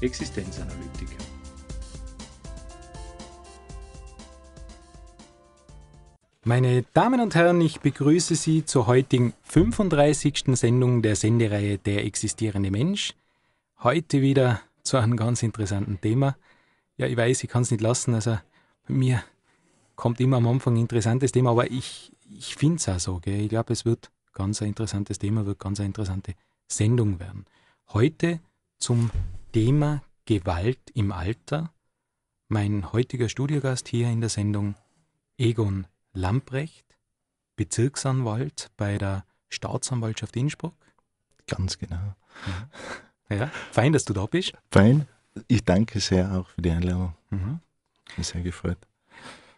Existenzanalytik. Meine Damen und Herren, ich begrüße Sie zur heutigen 35. Sendung der Sendereihe Der existierende Mensch. Heute wieder zu einem ganz interessanten Thema. Ja, ich weiß, ich kann es nicht lassen. Also bei mir kommt immer am Anfang ein interessantes Thema, aber ich, ich finde es auch so. Gell? Ich glaube, es wird ganz ein interessantes Thema, wird ganz eine interessante Sendung werden. Heute zum Thema Gewalt im Alter. Mein heutiger Studiogast hier in der Sendung Egon Lamprecht, Bezirksanwalt bei der Staatsanwaltschaft Innsbruck. Ganz genau. Ja. Mhm. ja, fein, dass du da bist. Fein. Ich danke sehr auch für die Einladung. Mhm. Bin sehr gefreut.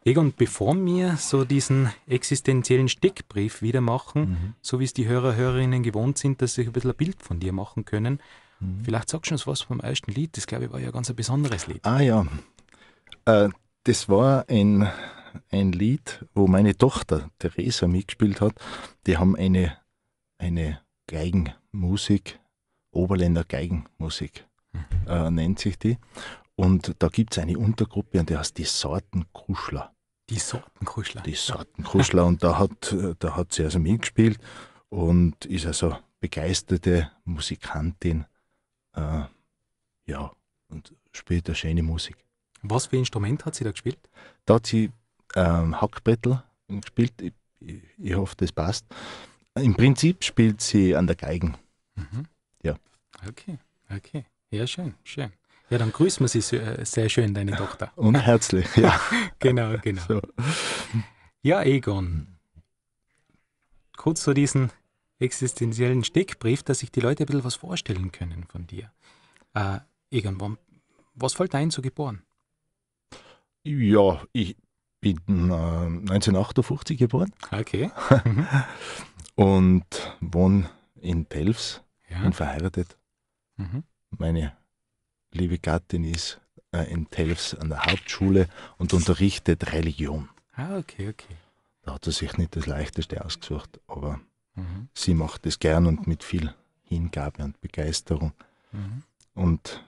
Egon, bevor wir so diesen existenziellen Steckbrief wieder machen, mhm. so wie es die Hörer, Hörerinnen gewohnt sind, dass sie ein bisschen ein Bild von dir machen können, Mhm. Vielleicht sagst du uns was vom ersten Lied. Das, glaube ich, war ja ein ganz besonderes Lied. Ah ja, äh, das war ein, ein Lied, wo meine Tochter Theresa mitgespielt hat. Die haben eine, eine Geigenmusik, Oberländer Geigenmusik mhm. äh, nennt sich die. Und da gibt es eine Untergruppe und die heißt die Sortenkuschler. Die Sortenkuschler. Die Sortenkuschler. und da hat, da hat sie also mitgespielt und ist also begeisterte Musikantin. Äh, ja, und spielt eine schöne Musik. Was für Instrument hat sie da gespielt? Da hat sie ähm, Hackbrettel gespielt. Ich, ich, ich, hoffe, das passt. Im Prinzip spielt sie an der Geigen. Mhm. Ja. Okay, okay. Ja, schön, schön. Ja, dann grüßen wir sie sehr äh, schön, deine Tochter. Und herzlich, ja. genau, genau. So. Ja, Egon. Kurz zu diesen existenziellen Steckbrief, dass sich die Leute ein bisschen was vorstellen können von dir. Äh, irgendwann, was fällt ein so geboren? Ja, ich bin äh, 1958 geboren. Okay. und wohne in Pelfs, ja. bin verheiratet. Mhm. Meine liebe Gattin ist äh, in Telfs an der Hauptschule und unterrichtet Religion. Ah, okay, okay. Da hat sie sich nicht das Leichteste ausgesucht, aber Sie macht es gern und mit viel Hingabe und Begeisterung. Mhm. Und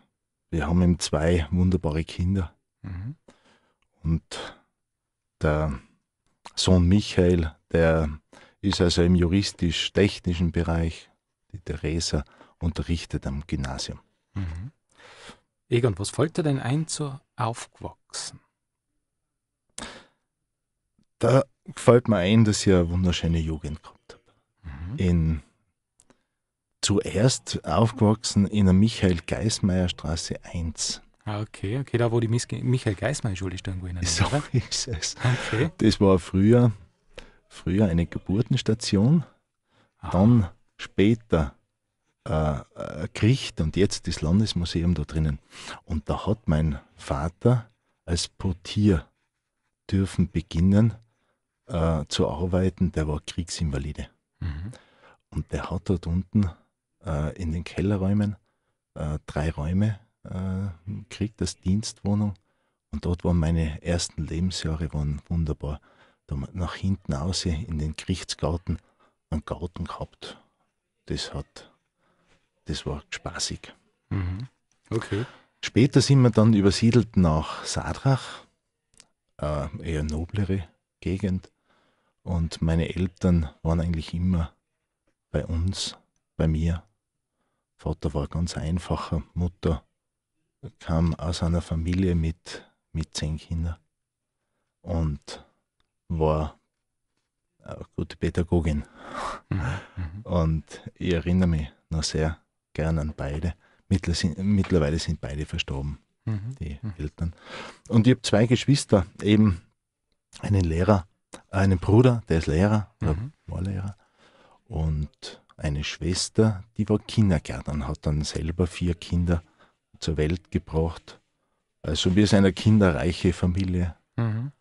wir haben eben zwei wunderbare Kinder. Mhm. Und der Sohn Michael, der ist also im juristisch-technischen Bereich, die Theresa unterrichtet am Gymnasium. Mhm. Egon, was fällt dir denn ein zu Aufgewachsen? Da fällt mir ein, dass ich eine wunderschöne Jugend gehabt habe mhm. in zuerst aufgewachsen in der Michael-Geismeier-Straße 1. Ah, okay, okay, da wo die Mis Michael-Geismeier-Schule ist irgendwo So oder? ist es. Okay. Das war früher, früher eine Geburtenstation, ah. dann später äh, äh, Gericht und jetzt das Landesmuseum da drinnen. Und da hat mein Vater als Portier dürfen beginnen äh, zu arbeiten, der war Kriegsinvalide. Und der hat dort unten äh, in den Kellerräumen äh, drei Räume äh, gekriegt als Dienstwohnung. Und dort waren meine ersten Lebensjahre waren wunderbar. Da haben wir nach hinten aus in den Gerichtsgarten einen Garten gehabt. Das hat, das war spaßig. Mhm. Okay. Später sind wir dann übersiedelt nach Sadrach, äh, eher noblere Gegend. Und meine Eltern waren eigentlich immer bei uns, bei mir. Vater war ganz einfacher, Mutter kam aus einer Familie mit, mit zehn Kindern und war eine gute Pädagogin. Mhm. Und ich erinnere mich noch sehr gern an beide. Mittlerweile sind beide verstorben, mhm. die mhm. Eltern. Und ich habe zwei Geschwister, eben einen Lehrer, einen Bruder, der ist Lehrer, war mhm. Lehrer, und eine Schwester, die war Kindergärtnerin, hat dann selber vier Kinder zur Welt gebracht. Also wir sind eine kinderreiche Familie. Mhm.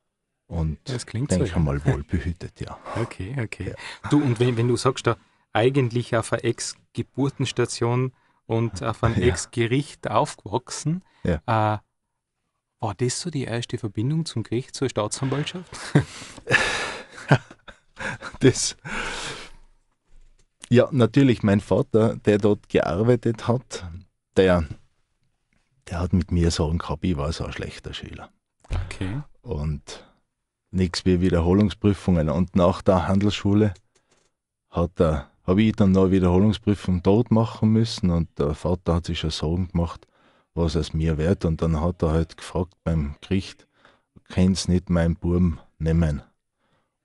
Und das klingt denke so, ja. mal wohlbehütet, ja. Okay, okay. Ja. Du, und wenn, wenn du sagst, da eigentlich auf einer Ex-Geburtenstation und auf einem ja. Ex-Gericht aufgewachsen, ja. äh, war das so die erste Verbindung zum Gericht, zur Staatsanwaltschaft? das ja, natürlich, mein Vater, der dort gearbeitet hat, der, der hat mit mir sagen gehabt, ich war so ein schlechter Schüler. Okay. Und nichts wie Wiederholungsprüfungen. Und nach der Handelsschule hat er, habe ich dann noch Wiederholungsprüfung dort machen müssen und der Vater hat sich schon Sorgen gemacht, was es mir wert. Und dann hat er halt gefragt beim Gericht, kann's nicht meinen Buben nehmen.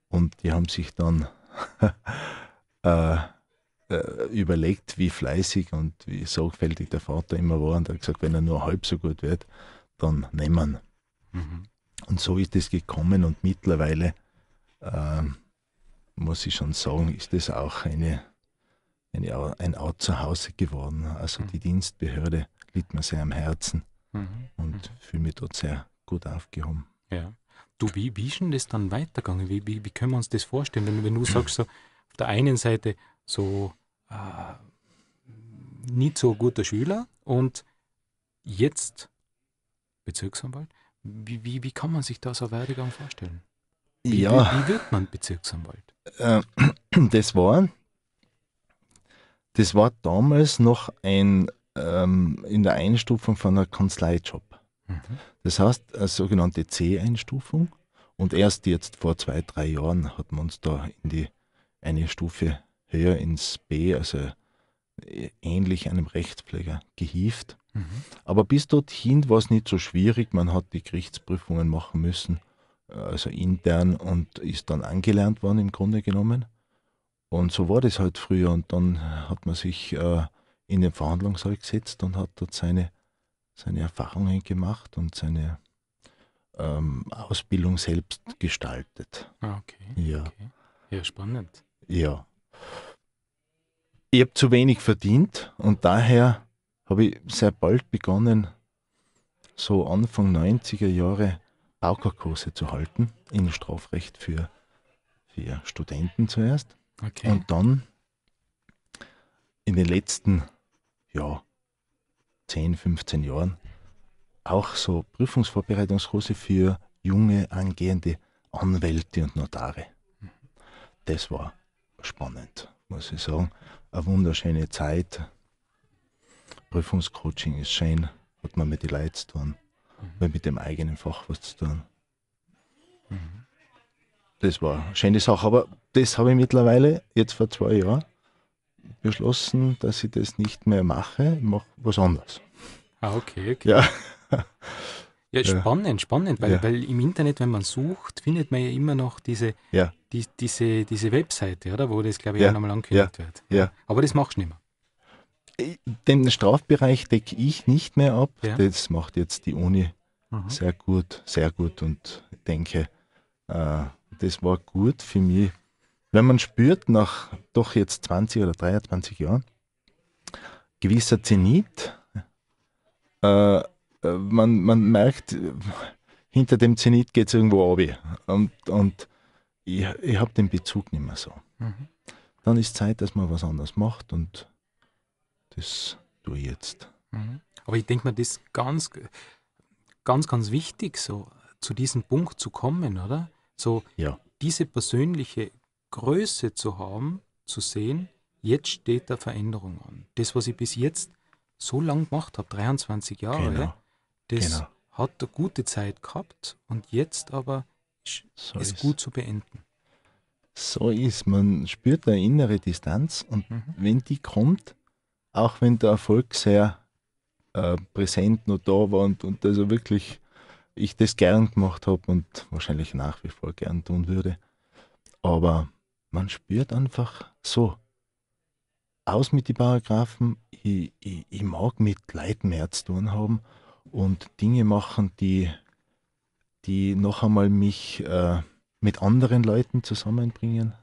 Und die haben sich dann äh, äh, überlegt, wie fleißig und wie sorgfältig der Vater immer war und hat gesagt, wenn er nur halb so gut wird, dann nehmen. Mhm. Und so ist es gekommen und mittlerweile äh, muss ich schon sagen, ist es auch eine, eine, ein Ort zu Hause geworden. Also mhm. die Dienstbehörde liegt mir sehr am Herzen mhm. und mhm. fühle mich dort sehr gut aufgehoben. Ja. Du, wie, wie ist denn das dann weitergegangen? Wie, wie, wie können wir uns das vorstellen? Wenn, wenn du sagst, so, auf der einen Seite so äh, nicht so guter Schüler und jetzt Bezirksanwalt. Wie, wie, wie kann man sich da so einen Werdegang vorstellen? Wie, ja. Wie, wie, wird man Bezirksanwalt? Äh, das war, das war damals noch ein ähm, in der Einstufung von einem Kanzleijob. Mhm. Das heißt, eine sogenannte C-Einstufung. Und erst jetzt vor zwei, drei Jahren hat man uns da in die eine Stufe höher ins B, also äh, ähnlich einem Rechtspfleger, gehieft. Mhm. Aber bis dorthin war es nicht so schwierig. Man hat die Gerichtsprüfungen machen müssen, also intern, und ist dann angelernt worden im Grunde genommen. Und so war das halt früher. Und dann hat man sich äh, in den Verhandlungssaal gesetzt und hat dort seine, seine Erfahrungen gemacht und seine ähm, Ausbildung selbst gestaltet. Ah, okay. Ja. Okay. Ja, spannend. Ja ich habe zu wenig verdient und daher habe ich sehr bald begonnen, so Anfang 90er Jahre Baukerkurse zu halten, in Strafrecht für, für Studenten zuerst. Okay. Und dann in den letzten ja, 10, 15 Jahren auch so Prüfungsvorbereitungskurse für junge, angehende Anwälte und Notare. Mhm. Das war spannend muss ich sagen. Eine wunderschöne Zeit. Prüfungscoaching ist schön, hat man mit den Leuten zu tun, mhm. mit dem eigenen Fach was zu tun. Mhm. Das war eine schöne Sache, aber das habe ich mittlerweile, jetzt vor zwei Jahren, beschlossen, dass ich das nicht mehr mache. Ich mache was anderes. Ah, okay, okay. Ja. Ja, spannend, spannend, weil, ja. weil im Internet, wenn man sucht, findet man ja immer noch diese, ja. die, diese, diese Webseite, oder? Wo das, glaube ich, ja. auch nochmal angekündigt wird. Ja. Aber das machst du nicht mehr. Äh, den Strafbereich decke ich nicht mehr ab. Das macht jetzt die Uni mhm. sehr gut, sehr gut und ich denke, äh, das war gut für mich. Wenn man spürt, nach doch jetzt 20 oder 23 Jahren, gewisser Zenit, äh, äh, man, man merkt, äh, hinter dem Zenit geht es irgendwo runter. Und, und ich, ich habe den Bezug nicht mehr so. Mhm. Dann ist Zeit, dass man was anderes macht und das tue ich jetzt. Mhm. Aber ich denke mir, das ist ganz, ganz, ganz wichtig, so zu diesem Punkt zu kommen, oder? So ja. diese persönliche Größe zu haben, zu sehen, jetzt steht da Veränderung an. Das, was ich bis jetzt so lang gemacht habe, 23 Jahre, genau. Ne? Das genau. hat eine gute Zeit gehabt und jetzt aber ist so es ist. gut zu beenden. So ist, man spürt eine innere Distanz und mhm. wenn die kommt, auch wenn der Erfolg sehr äh, präsent noch da war und, und also wirklich ich das gern gemacht habe und wahrscheinlich nach wie vor gern tun würde, aber man spürt einfach so, aus mit den Paragraphen, ich, ich, ich mag mit Leuten mehr zu tun haben und Dinge machen, die, die noch einmal mich äh, mit anderen Leuten zusammenbringen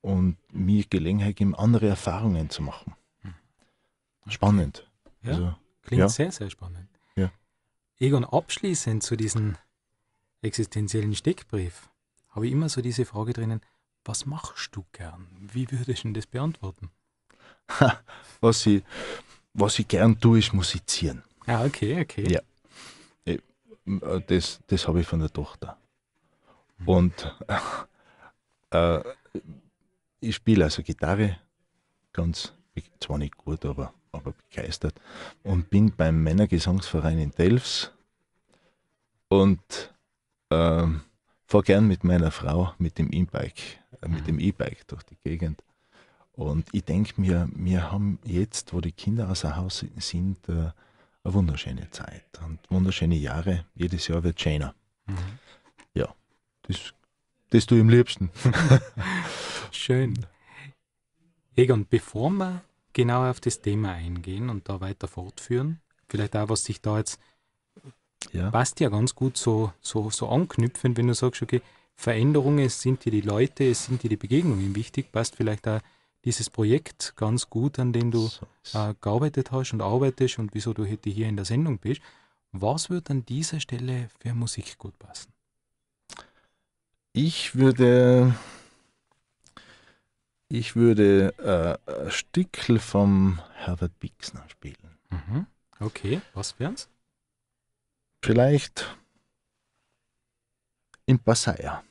und mir Gelegenheit geben, andere Erfahrungen zu machen. Spannend. Ja, also, klingt ja. sehr, sehr spannend. Ja. Egon, abschließend zu diesem existenziellen Steckbrief habe ich immer so diese Frage drinnen, was machst du gern? Wie würdest du das beantworten? was, ich, was ich gern tue, ist musizieren. Ah, okay, okay. Ja. Äh, äh, das, das habe ich von der Tochter. Mhm. Und äh, ich spiele also Gitarre, ganz, zwar nicht gut, aber, aber begeistert. Und bin beim Männergesangsverein in Delfs und äh, fahre gern mit meiner Frau mit dem E-Bike, äh, mit dem mhm. E-Bike durch die Gegend. Und ich denke mir, wir haben jetzt, wo die Kinder außer Haus sind, äh, eine wunderschöne Zeit und wunderschöne Jahre. Jedes Jahr wird schöner. Mhm. Ja, das, das tue ich am liebsten. Schön. Egon, bevor wir genau auf das Thema eingehen und da weiter fortführen, vielleicht auch, was sich da jetzt ja. passt ja ganz gut so, so, so anknüpfen, wenn du sagst, okay, Veränderungen sind dir die Leute, es sind dir die Begegnungen wichtig, passt vielleicht auch dieses Projekt ganz gut, an dem du äh, gearbeitet hast und arbeitest und wieso du heute hier in der Sendung bist. Was würde an dieser Stelle für Musik gut passen? Ich würde, ich würde äh, ein Stückel vom Herbert Bixner spielen. Mhm. Okay, was wären's? Vielleicht in Passaia.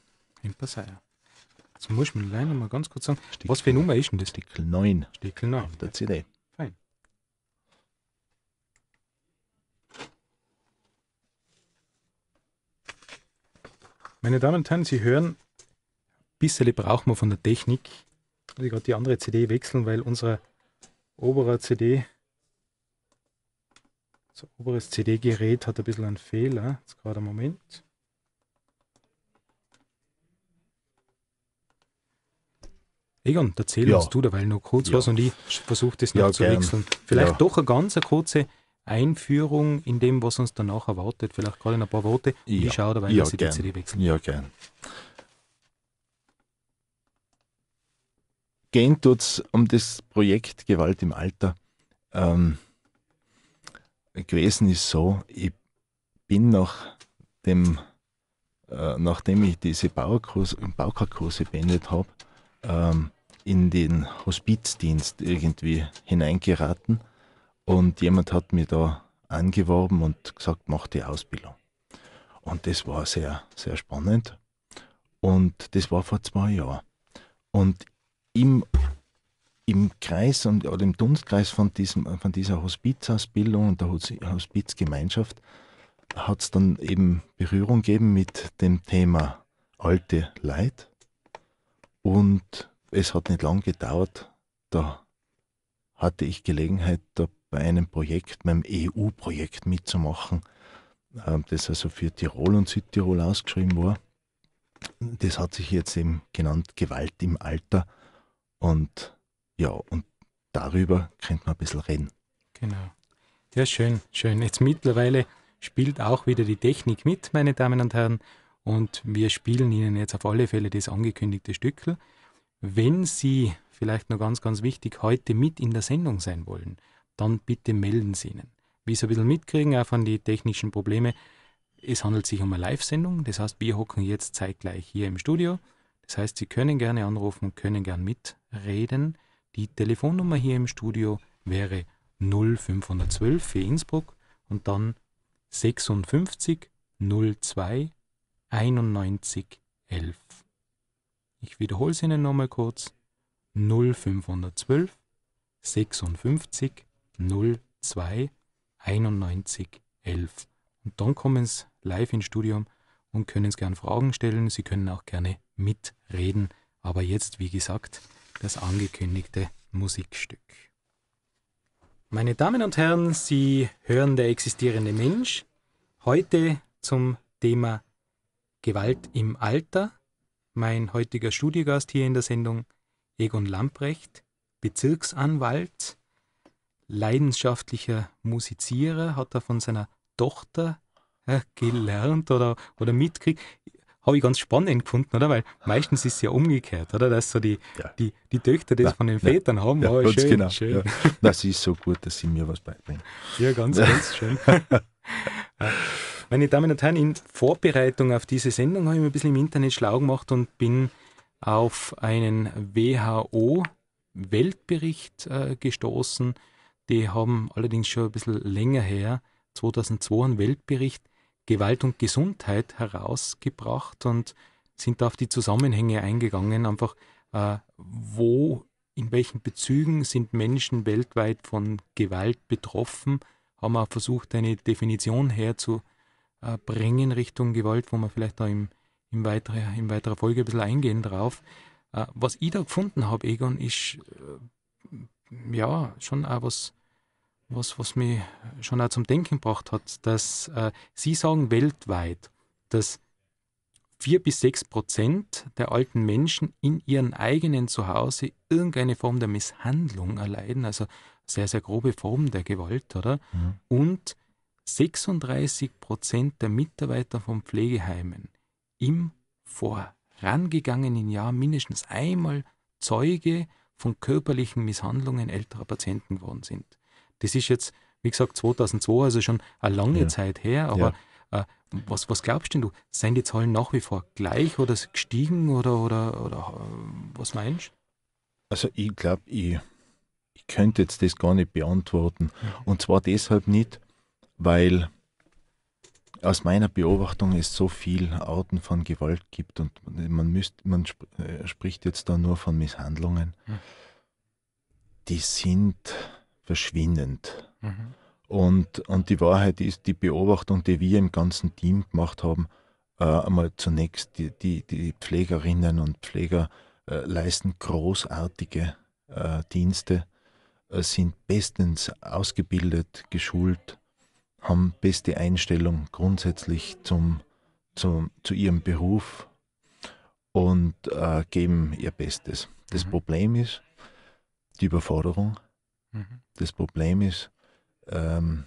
In Passaier. Jetzt muss ich mir leider mal ganz kurz sagen, Stickel, was für eine Nummer ist denn das? Stickel 9. Stickel 9. Auf der CD. Fein. Meine Damen und Herren, Sie hören, ein bisschen brauchen wir von der Technik. Ich werde gerade die andere CD wechseln, weil unser oberer CD unser oberes CD-Gerät hat ein bisschen einen Fehler. Jetzt gerade einen Moment. Egon, erzähl ja. uns du dabei noch kurz ja. was und ich versuche das noch ja, zu gern. wechseln. Vielleicht doch eine ganz eine kurze Einführung in dem, was uns danach erwartet. Vielleicht gerade in ein paar Worte. Ja. Ich schaue dabei, ja, dass ich die CD wechseln. Ja, gern. Gehen tut es um das Projekt Gewalt im Alter. Ähm, gewesen ist so, ich bin nach dem, äh, nachdem ich diese Bauerkurse, beendet habe, ähm, in den Hospizdienst irgendwie hineingeraten und jemand hat mir da angeworben und gesagt, mach die Ausbildung. Und das war sehr, sehr spannend. Und das war vor zwei Jahren. Und im, im Kreis und, oder im Dunstkreis von, diesem, von dieser Hospizausbildung und der Hospizgemeinschaft hat es dann eben Berührung gegeben mit dem Thema alte Leid und es hat nicht lang gedauert, da hatte ich Gelegenheit, da bei einem Projekt, meinem EU-Projekt mitzumachen, ähm, das also für Tirol und Südtirol ausgeschrieben war. Das hat sich jetzt eben genannt Gewalt im Alter. Und ja, und darüber könnte man ein bisschen reden. Genau. Ja, schön, schön. Jetzt mittlerweile spielt auch wieder die Technik mit, meine Damen und Herren. Und wir spielen Ihnen jetzt auf alle Fälle das angekündigte Stückel. Wenn Sie, vielleicht noch ganz, ganz wichtig, heute mit in der Sendung sein wollen, dann bitte melden Sie ihnen. Wie Sie ein bisschen mitkriegen, auch von den technischen Problemen, es handelt sich um eine Live-Sendung, das heißt, wir hocken jetzt zeitgleich hier im Studio. Das heißt, Sie können gerne anrufen, können gerne mitreden. Die Telefonnummer hier im Studio wäre 0512 für Innsbruck und dann 56 02 91 11. Ich wiederhole es Ihnen nochmal kurz. 0512 56 02 91 11. Und dann kommen Sie live ins Studium und können Sie gerne Fragen stellen. Sie können auch gerne mitreden. Aber jetzt, wie gesagt, das angekündigte Musikstück. Meine Damen und Herren, Sie hören der existierende Mensch. Heute zum Thema Gewalt im Alter mein heutiger Studiogast hier in der Sendung Egon Lamprecht, Bezirksanwalt, leidenschaftlicher Musizierer, hat er von seiner Tochter äh, gelernt oder, oder mitkriegt. Habe ich ganz spannend gefunden, oder? Weil meistens ist es ja umgekehrt, oder? Dass so die, ja. die, die Töchter das von den Vätern nein, haben. Ja, oh, schön, genau. schön. Ja. Das ist so gut, dass sie mir was beibringen. Ja, ganz, ganz schön. Meine Damen und Herren, in Vorbereitung auf diese Sendung habe ich mir ein bisschen im Internet schlau gemacht und bin auf einen WHO-Weltbericht äh, gestoßen. Die haben allerdings schon ein bisschen länger her, 2002, einen Weltbericht Gewalt und Gesundheit herausgebracht und sind auf die Zusammenhänge eingegangen, einfach äh, wo, in welchen Bezügen sind Menschen weltweit von Gewalt betroffen, haben auch versucht, eine Definition herzustellen äh, bringen Richtung Gewalt, wo wir vielleicht da im, im weiterer, in weiterer Folge ein bisschen eingehen drauf. Äh, was ich da gefunden habe, Egon, ist äh, ja schon auch was, was, was mich schon auch zum Denken gebracht hat, dass äh, Sie sagen weltweit, dass vier bis sechs Prozent der alten Menschen in ihrem eigenen Zuhause irgendeine Form der Misshandlung erleiden, also sehr, sehr grobe Form der Gewalt, oder? Mhm. Und 36 Prozent der Mitarbeiter von Pflegeheimen im vorangegangenen Jahr mindestens einmal Zeuge von körperlichen Misshandlungen älterer Patienten geworden sind. Das ist jetzt, wie gesagt, 2002, also schon eine lange ja. Zeit her, aber ja. äh, was, was glaubst denn du? Seien die Zahlen nach wie vor gleich oder gestiegen oder, oder, oder äh, was meinst Also ich glaube, ich, ich könnte jetzt das gar nicht beantworten. Und zwar deshalb nicht, weil aus meiner Beobachtung es so viele Arten von Gewalt gibt und man, müsst, man sp äh, spricht jetzt da nur von Misshandlungen, die sind verschwindend. Mhm. Und, und die Wahrheit ist, die Beobachtung, die wir im ganzen Team gemacht haben, äh, einmal zunächst, die, die, die Pflegerinnen und Pfleger äh, leisten großartige äh, Dienste, äh, sind bestens ausgebildet, geschult haben beste Einstellung grundsätzlich zum, zum, zu ihrem Beruf und äh, geben ihr Bestes. Das mhm. Problem ist die Überforderung. Mhm. Das Problem ist ähm,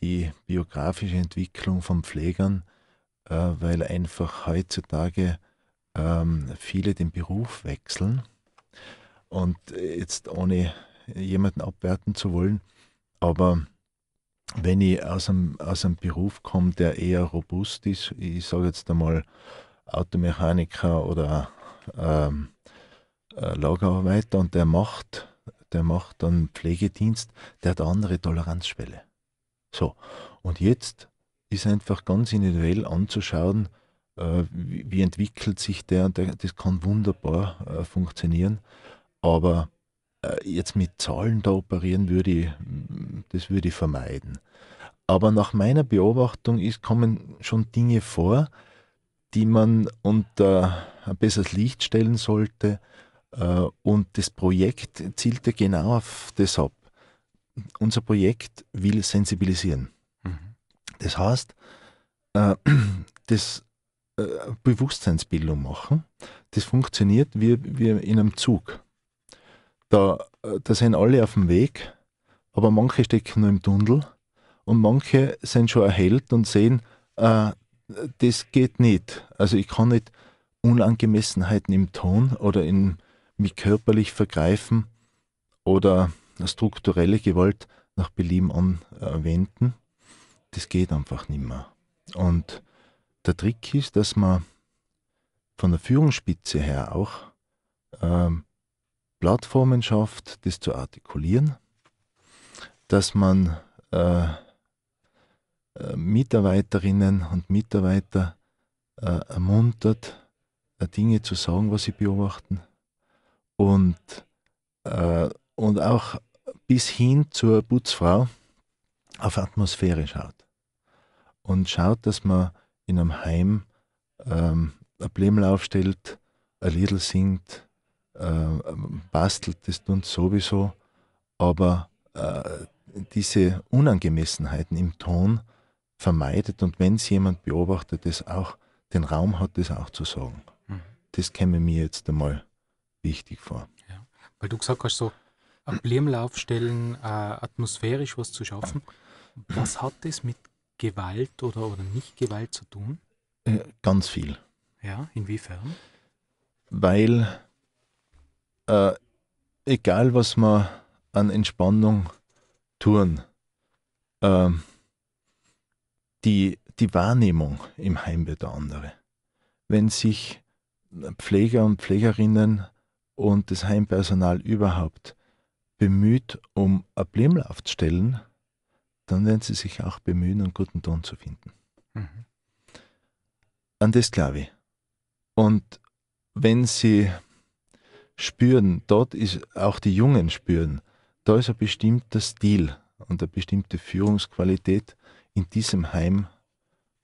die biografische Entwicklung von Pflegern, äh, weil einfach heutzutage ähm, viele den Beruf wechseln. Und äh, jetzt ohne jemanden abwerten zu wollen, aber wenn ich aus einem, aus einem Beruf komme, der eher robust ist, ich sage jetzt einmal Automechaniker oder ähm, äh, Lagerarbeiter und der macht, der macht dann Pflegedienst, der hat eine andere Toleranzschwelle. So, und jetzt ist einfach ganz individuell anzuschauen, äh, wie, wie, entwickelt sich der, und der, das kann wunderbar äh, funktionieren, aber äh, jetzt mit Zahlen da operieren würde, das würde ich vermeiden. Aber nach meiner Beobachtung ist, kommen schon Dinge vor, die man unter ein besseres Licht stellen sollte. Äh, und das Projekt zielte genau auf das ab. Unser Projekt will sensibilisieren. Mhm. Das heißt, äh, das Bewusstseinsbildung machen, das funktioniert wie in einem Zug. Da, äh, da sind alle auf dem Weg, aber manche stecken nur im Tunnel und manche sind schon erhellt und sehen, äh, das geht nicht. Also ich kann nicht Unangemessenheiten im Ton oder in mich körperlich vergreifen oder strukturelle Gewalt nach Belieben anwenden. Das geht einfach nicht mehr. Und der Trick ist, dass man von der Führungsspitze her auch ähm, Plattformen schafft, das zu artikulieren, dass man äh, äh, Mitarbeiterinnen und Mitarbeiter äh, ermuntert, äh, Dinge zu sagen, was sie beobachten und, äh, und auch bis hin zur Putzfrau auf Atmosphäre schaut und schaut, dass man in einem Heim ähm, ein Blemmel aufstellt, ein Liedl singt, äh, bastelt das nun sowieso, aber äh, diese Unangemessenheiten im Ton vermeidet und wenn es jemand beobachtet, das auch den Raum hat, das auch zu sagen. Mhm. Das käme mir jetzt einmal wichtig vor. Ja, weil du gesagt hast, so am Blimlauf stellen, äh, atmosphärisch was zu schaffen. Was hat das mit Gewalt oder, oder nicht Gewalt zu tun? Äh, ganz viel. Ja, inwiefern? Weil äh, egal was wir an Entspannung tun, äh, die, die Wahrnehmung im Heimweh der andere. Wenn sich Pfleger und Pflegerinnen und das Heimpersonal überhaupt bemüht um aufzustellen, dann werden sie sich auch bemühen, einen guten Ton zu finden. Mhm. An das glaube ich. Und wenn sie spüren, dort ist auch die Jungen spüren, da ist ein bestimmter Stil und eine bestimmte Führungsqualität in diesem Heim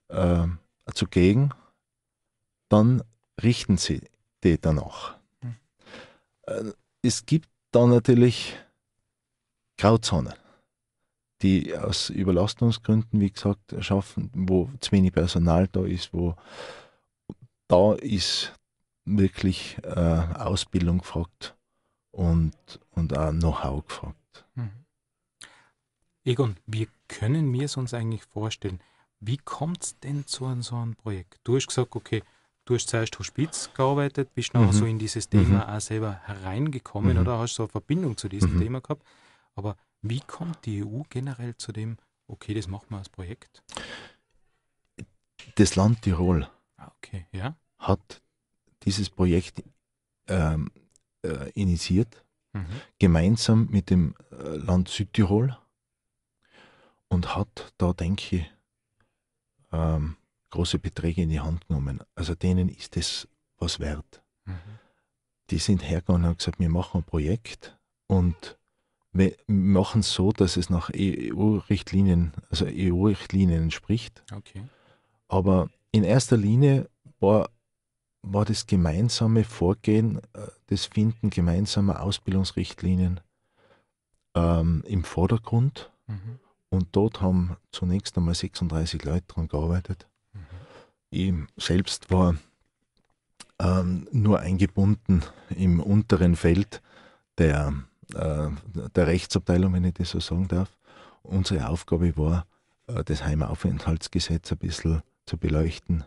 äh, zugegen, dann richten sie die danach. Mhm. Es gibt da natürlich Grauzonen, die aus Überlastungsgründen, wie gesagt, schaffen, wo zu wenig Personal da ist, wo da ist wirklich äh, Ausbildung gefragt und, und auch Know-how gefragt. Mhm. Egon, wir können wir es uns eigentlich vorstellen? Wie kommt es denn zu so einem Projekt? Du hast gesagt, okay, du hast zuerst Hospiz gearbeitet, bist mhm. so in dieses Thema mhm. auch selber hereingekommen mhm. oder hast so eine Verbindung zu diesem mhm. Thema gehabt. Aber wie kommt die EU generell zu dem, okay, das machen wir als Projekt? Das Land Tirol ah, okay, ja. hat dieses Projekt ähm, äh, initiiert, mhm. gemeinsam mit dem äh, Land Südtirol und hat da, denke ich, ähm, große Beträge in die Hand genommen. Also denen ist das was wert. Mhm. Die sind hergegangen und haben gesagt, wir machen ein Projekt und wir machen es so, dass es nach EU-Richtlinien, also EU-Richtlinien entspricht. Okay. Aber in erster Linie war war das gemeinsame Vorgehen, äh, das Finden gemeinsamer Ausbildungsrichtlinien ähm, im Vordergrund. Mhm. Und dort haben zunächst einmal 36 Leute daran gearbeitet. Mhm. Ich selbst war ähm, nur eingebunden im unteren Feld der, äh, der Rechtsabteilung, wenn ich das so sagen darf. Unsere Aufgabe war, äh, das Heimaufenthaltsgesetz ein bisschen zu beleuchten,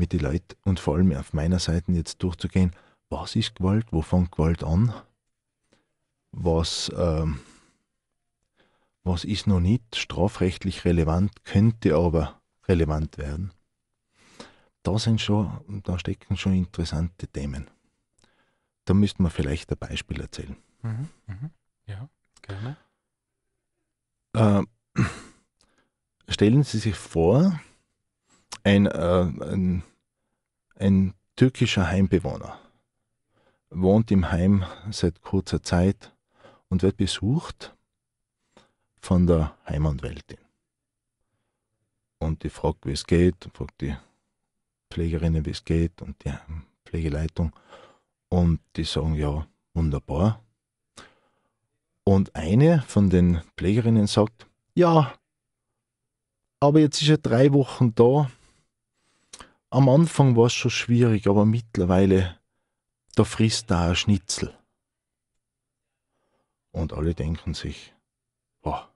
mit den Leuten und vor allem auf meiner Seite jetzt durchzugehen, was ist Gewalt, wo fängt Gewalt an, was, ähm, was ist noch nicht strafrechtlich relevant, könnte aber relevant werden. Da sind schon, da stecken schon interessante Themen. Da müsste man vielleicht ein Beispiel erzählen. Mhm, mh. Ja, gerne. Äh, stellen Sie sich vor, ein, äh, ein ein türkischer Heimbewohner wohnt im Heim seit kurzer Zeit und wird besucht von der Heimanwältin. Und die fragt, wie es geht, und fragt die Pflegerinnen, wie es geht und die Pflegeleitung. Und die sagen, ja, wunderbar. Und eine von den Pflegerinnen sagt, ja, aber jetzt ist er drei Wochen da am Anfang war es schon schwierig, aber mittlerweile, da frisst da ein Schnitzel. Und alle denken sich, boah,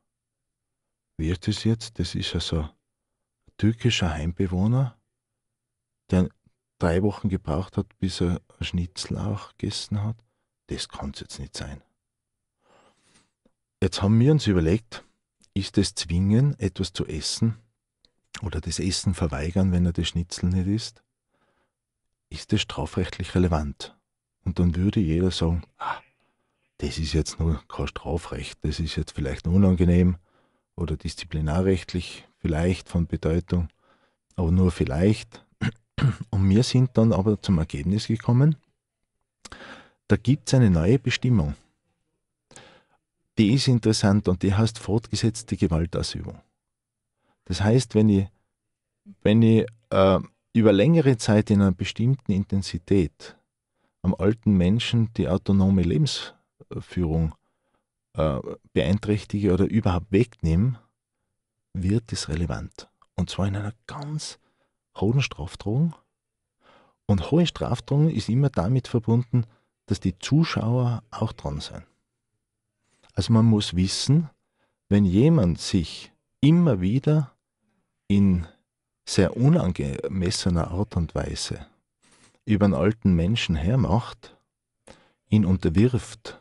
wie ist das jetzt? Das ist also ein türkischer Heimbewohner, der drei Wochen gebraucht hat, bis er Schnitzel auch gegessen hat. Das kann es jetzt nicht sein. Jetzt haben wir uns überlegt, ist es zwingen, etwas zu essen, oder das Essen verweigern, wenn er das Schnitzel nicht isst, ist das strafrechtlich relevant. Und dann würde jeder sagen, ah, das ist jetzt nur kein Strafrecht, das ist jetzt vielleicht unangenehm oder disziplinarrechtlich vielleicht von Bedeutung, aber nur vielleicht. Und wir sind dann aber zum Ergebnis gekommen, da gibt es eine neue Bestimmung. Die ist interessant und die heißt fortgesetzte Gewaltausübung. Das heißt, wenn ich wenn ich äh, über längere Zeit in einer bestimmten Intensität am alten Menschen die autonome Lebensführung äh, beeinträchtige oder überhaupt wegnehme, wird es relevant. Und zwar in einer ganz hohen Strafdrohung. Und hohe Strafdrohung ist immer damit verbunden, dass die Zuschauer auch dran sind. Also man muss wissen, wenn jemand sich immer wieder in sehr unangemessener Art und Weise über einen alten Menschen hermacht, ihn unterwirft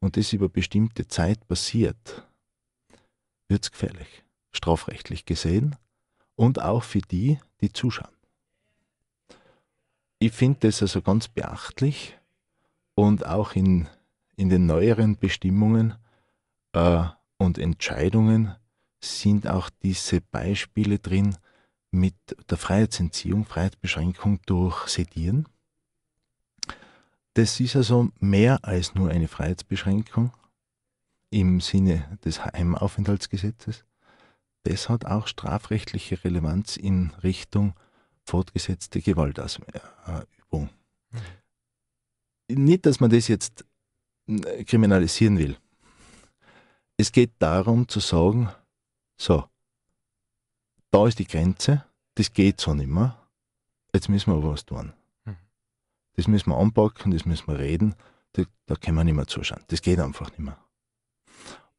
und das über bestimmte Zeit passiert, wird es gefährlich, strafrechtlich gesehen und auch für die, die zuschauen. Ich finde das also ganz beachtlich und auch in, in den neueren Bestimmungen äh, und Entscheidungen sind auch diese Beispiele drin, mit der Freiheitsentziehung, Freiheitsbeschränkung durch Sedieren. Das ist also mehr als nur eine Freiheitsbeschränkung im Sinne des Heimaufenthaltsgesetzes. Das hat auch strafrechtliche Relevanz in Richtung fortgesetzte Gewaltausübung. Nicht, dass man das jetzt äh, kriminalisieren will. Es geht darum zu sagen, so, da ist die Grenze, das geht so nicht mehr, jetzt müssen wir aber was tun. Mhm. Das müssen wir anpacken, das müssen wir reden, das, da können wir nicht mehr zuschauen. Das geht einfach nicht mehr.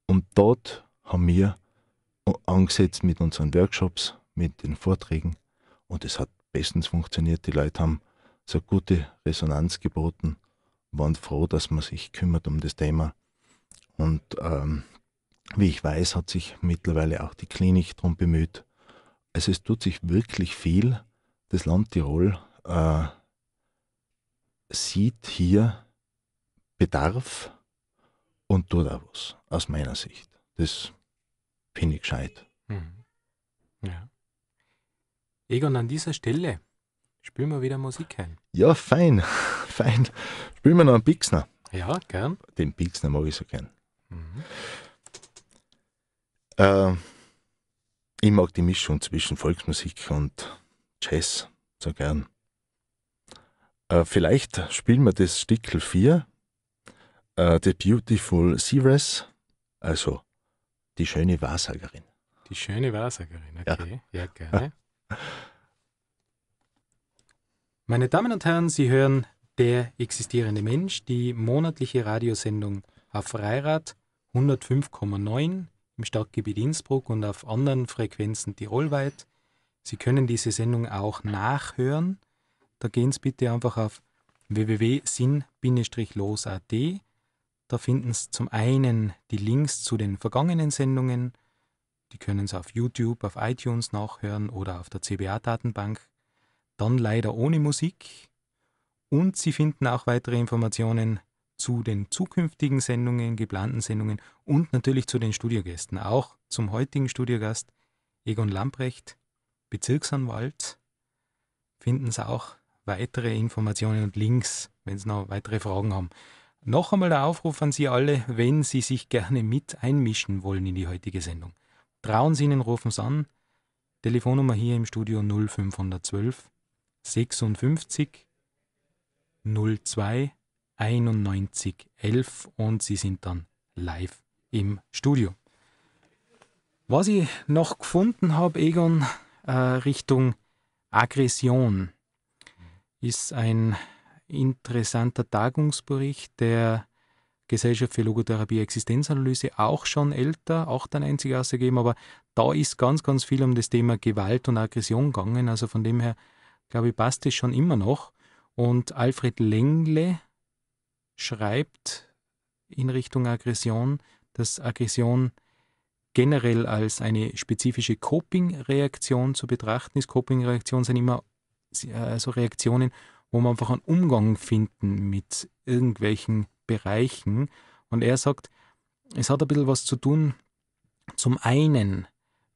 Und dort haben wir angesetzt mit unseren Workshops, mit den Vorträgen und es hat bestens funktioniert. Die Leute haben so gute Resonanz geboten, waren froh, dass man sich kümmert um das Thema. Und ähm, wie ich weiß, hat sich mittlerweile auch die Klinik darum bemüht, also es tut sich wirklich viel. Das Land Tirol äh, sieht hier Bedarf und tut auch was, aus meiner Sicht. Das finde ich gescheit. Mhm. Ja. Egon, an dieser Stelle spielen wir wieder Musik ein. Ja, fein, fein. Spielen wir noch einen Pixner. Ja, gern. Den Pixner mag ich so gern. Mhm. Äh, ich mag die Mischung zwischen Volksmusik und Jazz so gern. Äh, vielleicht spielen wir das Stickel 4, äh, The Beautiful Seeress, also die schöne Wahrsagerin. Die schöne Wahrsagerin, okay. Ja, ja gerne. Meine Damen und Herren, Sie hören Der existierende Mensch, die monatliche Radiosendung auf Freirad 105,9 im Stadtgebiet Innsbruck und auf anderen Frequenzen tirolweit. Sie können diese Sendung auch nachhören. Da gehen Sie bitte einfach auf www.sinn-los.at. Da finden Sie zum einen die Links zu den vergangenen Sendungen. Die können Sie auf YouTube, auf iTunes nachhören oder auf der CBA-Datenbank. Dann leider ohne Musik. Und Sie finden auch weitere Informationen zu den zukünftigen Sendungen, geplanten Sendungen und natürlich zu den Studiogästen. Auch zum heutigen Studiogast Egon Lamprecht, Bezirksanwalt, finden Sie auch weitere Informationen und Links, wenn Sie noch weitere Fragen haben. Noch einmal der Aufruf an Sie alle, wenn Sie sich gerne mit einmischen wollen in die heutige Sendung. Trauen Sie ihnen, rufen Sie an. Telefonnummer hier im Studio 0512 56 02 9111 und sie sind dann live im Studio. Was ich noch gefunden habe, Egon, äh, Richtung Aggression, ist ein interessanter Tagungsbericht der Gesellschaft für Logotherapie Existenzanalyse, auch schon älter, auch dann einzig ausgegeben, aber da ist ganz, ganz viel um das Thema Gewalt und Aggression gegangen. Also von dem her, glaube ich, passt es schon immer noch. Und Alfred Lengle, schreibt in Richtung Aggression, dass Aggression generell als eine spezifische Coping-Reaktion zu betrachten ist. Coping-Reaktionen sind immer also Reaktionen, wo man einfach einen Umgang finden mit irgendwelchen Bereichen. Und er sagt, es hat ein bisschen was zu tun, zum einen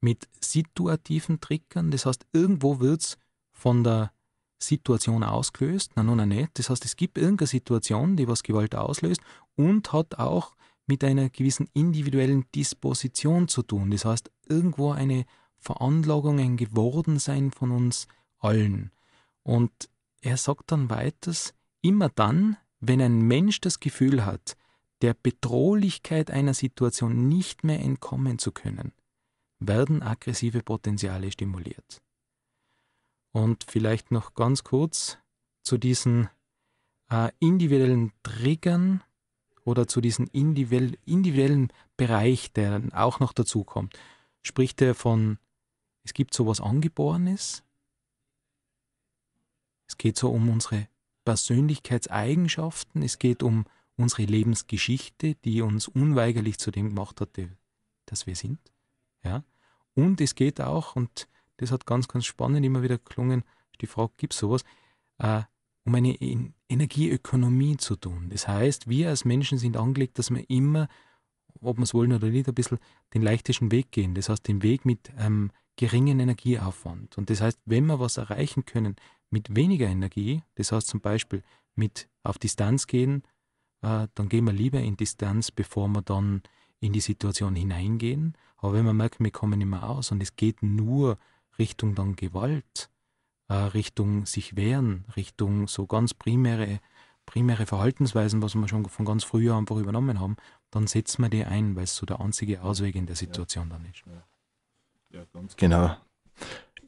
mit situativen Triggern, das heißt, irgendwo wird es von der Situation ausgelöst? Na, nun, nicht. Das heißt, es gibt irgendeine Situation, die was Gewalt auslöst und hat auch mit einer gewissen individuellen Disposition zu tun. Das heißt, irgendwo eine Veranlagung, ein Gewordensein von uns allen. Und er sagt dann weiters, immer dann, wenn ein Mensch das Gefühl hat, der Bedrohlichkeit einer Situation nicht mehr entkommen zu können, werden aggressive Potenziale stimuliert. Und vielleicht noch ganz kurz zu diesen äh, individuellen Triggern oder zu diesem individuell, individuellen Bereich, der auch noch dazukommt. Spricht er von, es gibt so was Angeborenes? Es geht so um unsere Persönlichkeitseigenschaften, es geht um unsere Lebensgeschichte, die uns unweigerlich zu dem gemacht hat, dass wir sind. Ja? Und es geht auch, und das hat ganz, ganz spannend immer wieder gelungen, die Frage, gibt es sowas, äh, um eine Energieökonomie zu tun. Das heißt, wir als Menschen sind angelegt, dass wir immer, ob wir es wollen oder nicht, ein bisschen den leichtesten Weg gehen. Das heißt, den Weg mit ähm, geringen Energieaufwand. Und das heißt, wenn wir was erreichen können mit weniger Energie, das heißt zum Beispiel mit auf Distanz gehen, äh, dann gehen wir lieber in Distanz, bevor wir dann in die Situation hineingehen. Aber wenn wir merken, wir kommen immer aus und es geht nur Richtung dann Gewalt, äh, Richtung sich wehren, Richtung so ganz primäre, primäre Verhaltensweisen, was wir schon von ganz früher einfach übernommen haben, dann setzt man die ein, weil es so der einzige Ausweg in der Situation ja. dann ist. Ja. Ja, genau.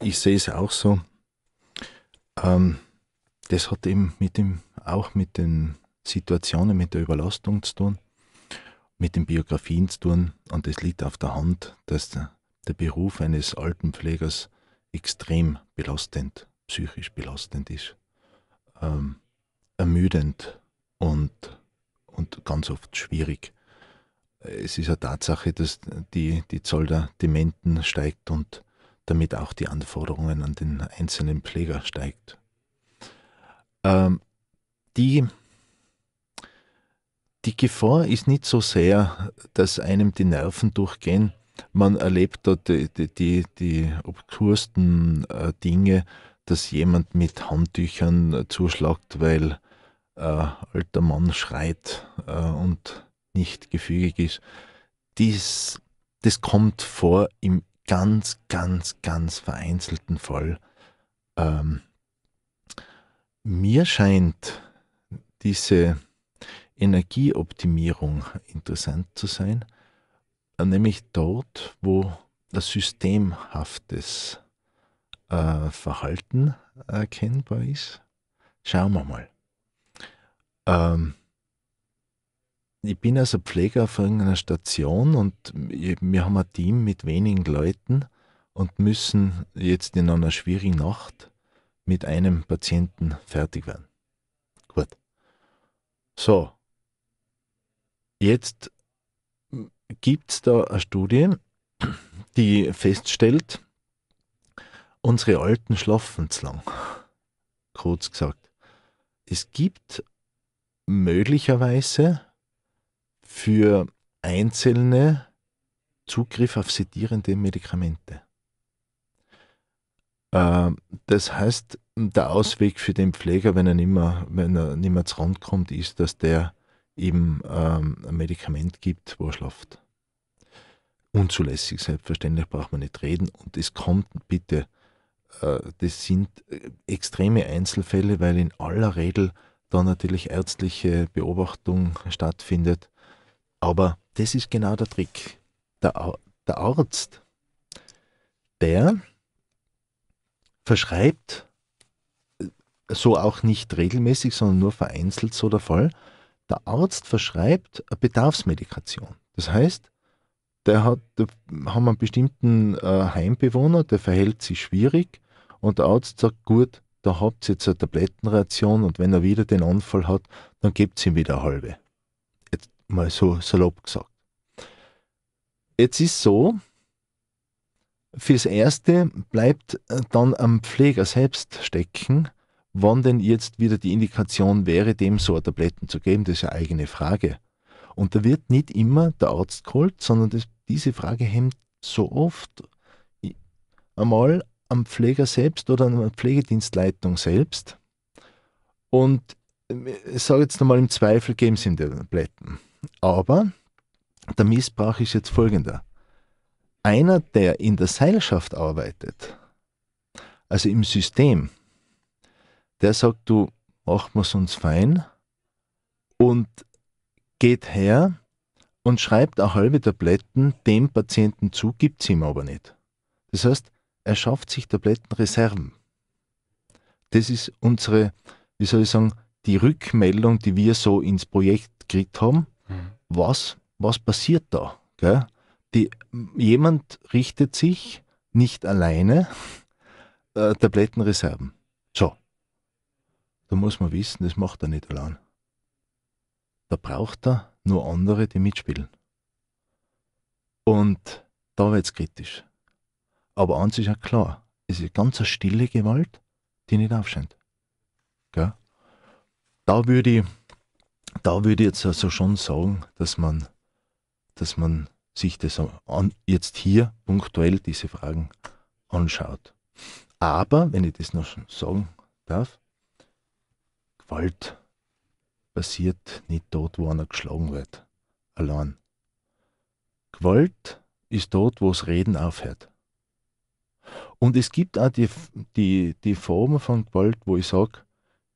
Ich sehe es auch so. Ähm, das hat eben mit dem, auch mit den Situationen, mit der Überlastung zu tun, mit den Biografien zu tun. Und es liegt auf der Hand, dass der, der Beruf eines Altenpflegers extrem belastend, psychisch belastend ist, ähm, ermüdend und, und ganz oft schwierig. Es ist eine Tatsache, dass die, die Zahl der Dementen steigt und damit auch die Anforderungen an den einzelnen Pfleger steigt. Ähm, die, die Gefahr ist nicht so sehr, dass einem die Nerven durchgehen, man erlebt dort die, die, die, die obskursten äh, Dinge, dass jemand mit Handtüchern äh, zuschlagt, weil äh, alter Mann schreit äh, und nicht gefügig ist. Dies, das kommt vor im ganz, ganz, ganz vereinzelten Fall. Ähm, mir scheint diese Energieoptimierung interessant zu sein nämlich dort, wo das systemhaftes äh, Verhalten erkennbar ist. Schauen wir mal. Ähm, ich bin also Pfleger auf irgendeiner Station und wir haben ein Team mit wenigen Leuten und müssen jetzt in einer schwierigen Nacht mit einem Patienten fertig werden. Gut. So. Jetzt gibt es da eine Studie, die feststellt, unsere Alten schlafen zu lang. Kurz gesagt. Es gibt möglicherweise für einzelne Zugriff auf sedierende Medikamente. Ähm, das heißt, der Ausweg für den Pfleger, wenn er nicht mehr, wenn er nicht mehr zu Rand kommt, ist, dass der eben ähm, ein Medikament gibt, wo er schlaft. Unzulässig, selbstverständlich braucht man nicht reden. Und es kommt bitte, äh, das sind äh, extreme Einzelfälle, weil in aller Regel da natürlich ärztliche Beobachtung stattfindet. Aber das ist genau der Trick. Der, der Arzt, der verschreibt, äh, so auch nicht regelmäßig, sondern nur vereinzelt so der Fall, der Arzt verschreibt eine Bedarfsmedikation. Das heißt, der hat, der, haben einen bestimmten äh, Heimbewohner, der verhält sich schwierig und der Arzt sagt, gut, da habt ihr jetzt eine Tablettenration und wenn er wieder den Anfall hat, dann gebt ihm wieder eine halbe. Jetzt mal so salopp gesagt. Jetzt ist so, fürs Erste bleibt äh, dann am Pfleger selbst stecken, Wann denn jetzt wieder die Indikation wäre, dem so eine Tabletten zu geben, das ist eine eigene Frage. Und da wird nicht immer der Arzt geholt, sondern das, diese Frage hemmt so oft einmal am Pfleger selbst oder an der Pflegedienstleitung selbst. Und äh, ich sage jetzt nochmal im Zweifel, geben Sie ihm die Tabletten. Aber der Missbrauch ist jetzt folgender. Einer, der in der Seilschaft arbeitet, also im System, der sagt, du, machen wir es uns fein und geht her und schreibt eine halbe Tabletten, dem Patienten zu, gibt es ihm aber nicht. Das heißt, er schafft sich Tablettenreserven. Das ist unsere, wie soll ich sagen, die Rückmeldung, die wir so ins Projekt gekriegt haben. Mhm. Was, was passiert da? Gell? Die, jemand richtet sich nicht alleine äh, Tablettenreserven. So, da muss man wissen, das macht er nicht allein. Da braucht er nur andere, die mitspielen. Und da wird es kritisch. Aber eins ist ja klar, es ist ganz eine stille Gewalt, die nicht aufscheint. Gell? Da würde ich, da würde ich jetzt also schon sagen, dass man, dass man sich das an, jetzt hier punktuell diese Fragen anschaut. Aber, wenn ich das noch sagen darf, Gewalt passiert nicht dort, wo einer geschlagen wird. Allein. Gewalt ist dort, wo das Reden aufhört. Und es gibt auch die, die, die Formen von Gewalt, wo ich sage,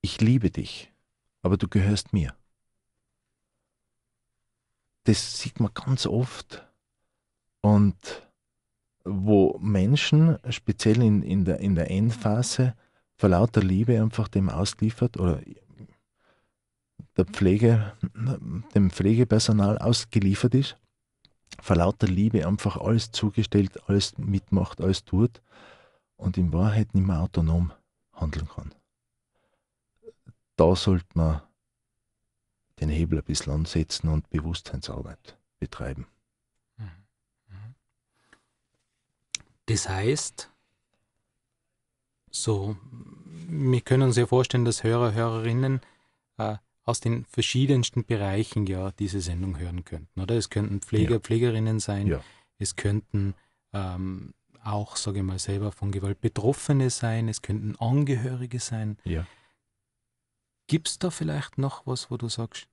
ich liebe dich, aber du gehörst mir. Das sieht man ganz oft. Und wo Menschen, speziell in, in, der, in der Endphase, vor lauter Liebe einfach dem ausliefert oder der Pflege, dem Pflegepersonal ausgeliefert ist, vor lauter Liebe einfach alles zugestellt, alles mitmacht, alles tut und in Wahrheit nicht mehr autonom handeln kann. Da sollte man den Hebel ein bisschen ansetzen und Bewusstseinsarbeit betreiben. Das heißt, so, wir können uns ja vorstellen, dass Hörer, Hörerinnen äh, aus den verschiedensten Bereichen ja diese Sendung hören könnten, oder? Es könnten Pfleger, ja. Pflegerinnen sein, ja. es könnten ähm, auch, sage ich mal, selber von Gewalt Betroffene sein, es könnten Angehörige sein. Ja. Gibt es da vielleicht noch was, wo du sagst,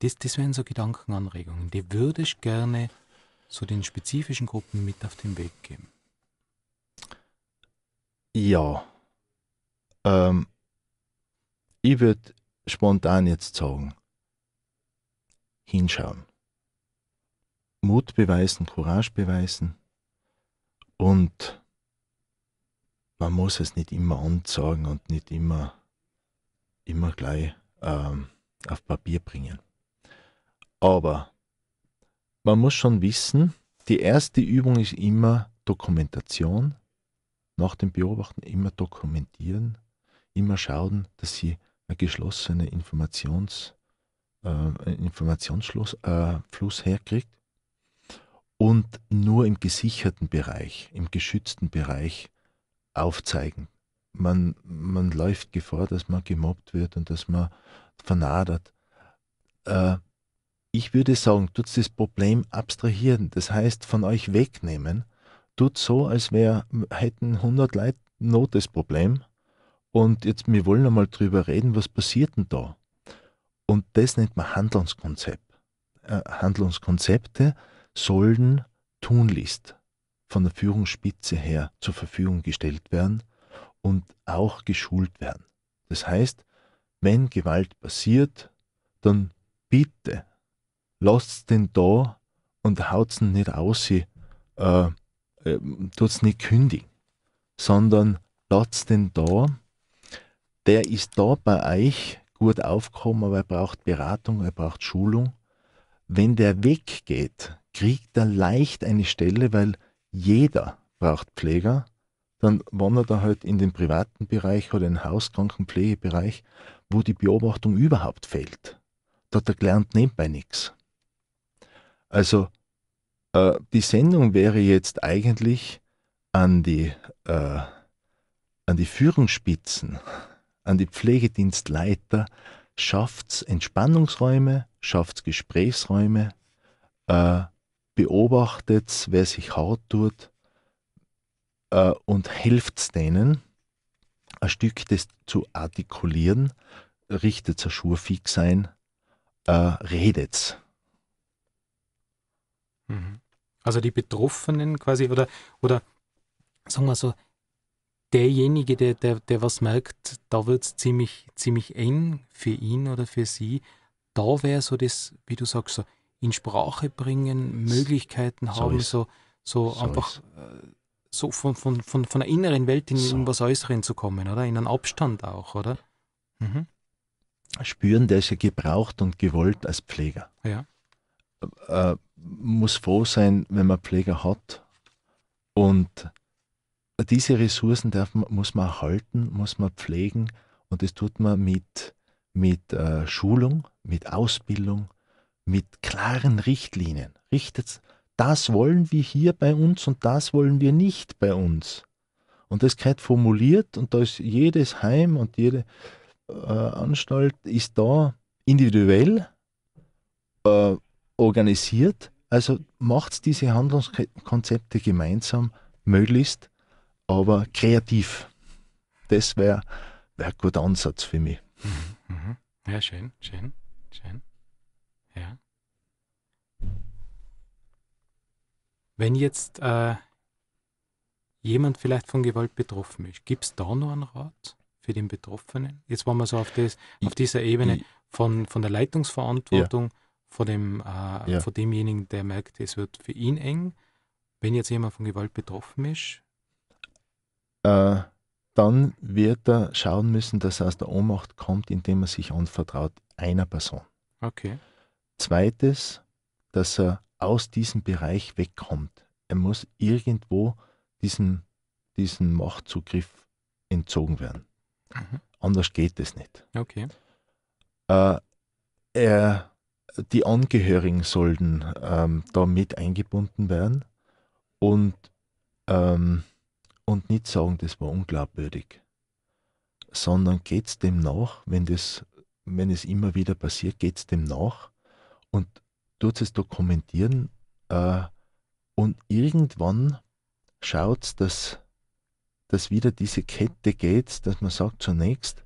das, das wären so Gedankenanregungen, die würde ich gerne so den spezifischen Gruppen mit auf den Weg geben? Ja. Ähm, ich würde spontan jetzt sagen. Hinschauen. Mut beweisen, Courage beweisen. Und man muss es nicht immer anzeigen und nicht immer, immer gleich ähm, auf Papier bringen. Aber man muss schon wissen, die erste Übung ist immer Dokumentation. Nach dem Beobachten immer dokumentieren, immer schauen, dass sie geschlossene Informations, äh, Informationsfluss äh, Fluss herkriegt und nur im gesicherten Bereich, im geschützten Bereich aufzeigen. Man, man läuft Gefahr, dass man gemobbt wird und dass man vernadert. Äh, ich würde sagen, tut das Problem abstrahieren, das heißt von euch wegnehmen, tut so, als wär, hätten 100 Leute nur das Problem und jetzt, wir wollen einmal drüber reden, was passiert denn da? Und das nennt man Handlungskonzept. Äh, Handlungskonzepte sollen tunlichst von der Führungsspitze her zur Verfügung gestellt werden und auch geschult werden. Das heißt, wenn Gewalt passiert, dann bitte lasst den da und haut ihn nicht aus, äh, äh, tut's nicht kündigen, sondern lasst den da der ist da bei euch gut aufgekommen, aber er braucht Beratung, er braucht Schulung. Wenn der weggeht, kriegt er leicht eine Stelle, weil jeder braucht Pfleger. Dann wandert er halt in den privaten Bereich oder in den Hauskrankenpflegebereich, wo die Beobachtung überhaupt fehlt. Da hat er gelernt nebenbei nichts. Also äh, die Sendung wäre jetzt eigentlich an die, äh, an die Führungsspitzen an die Pflegedienstleiter, schafft Entspannungsräume, schafft Gesprächsräume, äh, beobachtet, wer sich hart tut äh, und hilft denen, ein Stück des zu artikulieren, richtet ein Schurfix ein, äh, redet. Mhm. Also die Betroffenen quasi oder, oder sagen wir so, derjenige, der, der, der was merkt, da wird es ziemlich, ziemlich eng für ihn oder für sie, da wäre so das, wie du sagst, so in Sprache bringen, Möglichkeiten haben, so, so, so einfach äh, so von, von, von, von der inneren Welt in so. irgendwas Äußeren zu kommen, oder? In einen Abstand auch, oder? Mhm. Spüren, der ist ja gebraucht und gewollt als Pfleger. Ja. Äh, äh muss froh sein, wenn man Pfleger hat und diese Ressourcen darf man, muss man erhalten, muss man pflegen und das tut man mit, mit äh, Schulung, mit Ausbildung, mit klaren Richtlinien. Richtet, das wollen wir hier bei uns und das wollen wir nicht bei uns. Und das gehört formuliert und da ist jedes Heim und jede äh, Anstalt ist da individuell äh, organisiert. Also macht diese Handlungskonzepte gemeinsam möglichst aber kreativ. Das wäre wär ein guter Ansatz für mich. Mhm. mhm. Ja, schön, schön, schön. Ja. Wenn jetzt äh, jemand vielleicht von Gewalt betroffen ist, gibt es da noch einen Rat für den Betroffenen? Jetzt waren wir so auf, das, ich, auf dieser Ebene ich, von, von der Leitungsverantwortung, ja. von, dem, äh, ja. von demjenigen, der merkt, es wird für ihn eng. Wenn jetzt jemand von Gewalt betroffen ist, äh, dann wird er schauen müssen, dass er aus der Ohnmacht kommt, indem er sich anvertraut einer Person. Okay. Zweites, dass er aus diesem Bereich wegkommt. Er muss irgendwo diesem, diesem Machtzugriff entzogen werden. Mhm. Anders geht es nicht. Okay. Äh, er, die Angehörigen sollten ähm, da mit eingebunden werden und ähm, und nicht sagen, das war unglaubwürdig, sondern geht es dem nach, wenn, das, wenn es immer wieder passiert, geht es dem nach und tut es dokumentieren äh, und irgendwann schaut, dass, dass wieder diese Kette geht, dass man sagt zunächst,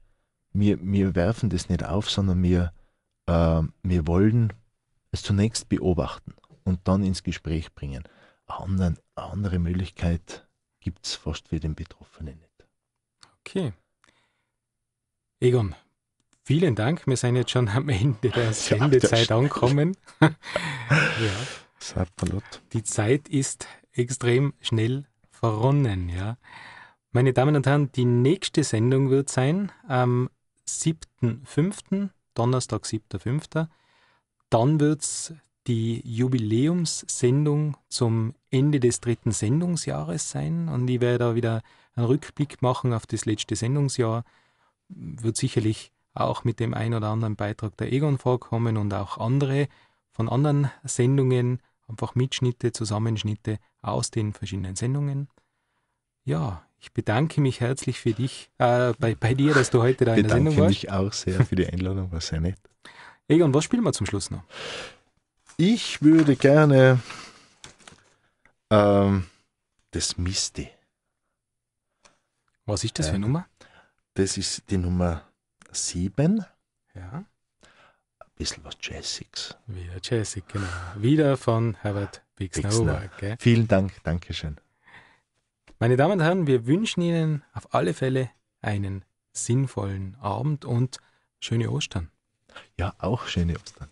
wir, wir werfen das nicht auf, sondern wir, äh, wir wollen es zunächst beobachten und dann ins Gespräch bringen. Eine andere, Möglichkeit ist, gibt es fast für den Betroffenen nicht. Okay. Egon, vielen Dank. Wir sind jetzt schon am Ende der Sendezeit angekommen. ja. Serpalot. Die Zeit ist extrem schnell verronnen, ja. Meine Damen und Herren, die nächste Sendung wird sein am 7.5., Donnerstag, 7.5. Dann wird es die Jubiläumssendung zum Ende des dritten Sendungsjahres sein und ich werde da wieder einen Rückblick machen auf das letzte Sendungsjahr. Wird sicherlich auch mit dem ein oder anderen Beitrag der Egon vorkommen und auch andere von anderen Sendungen, einfach Mitschnitte, Zusammenschnitte aus den verschiedenen Sendungen. Ja, ich bedanke mich herzlich für dich, äh, bei, bei, dir, dass du heute da in der Sendung warst. Ich bedanke mich auch sehr für die Einladung, war sehr nett. Egon, was spielen wir zum Schluss noch? Ich würde gerne ähm, das Misti. Was ist das für eine Nummer? Das ist die Nummer 7. Ja. Ein bisschen was Jazzigs. Wieder Jazzig, genau. Wieder von Herbert Bixner. Okay. Vielen Dank, Dankeschön. Meine Damen und Herren, wir wünschen Ihnen auf alle Fälle einen sinnvollen Abend und schöne Ostern. Ja, auch schöne Ostern.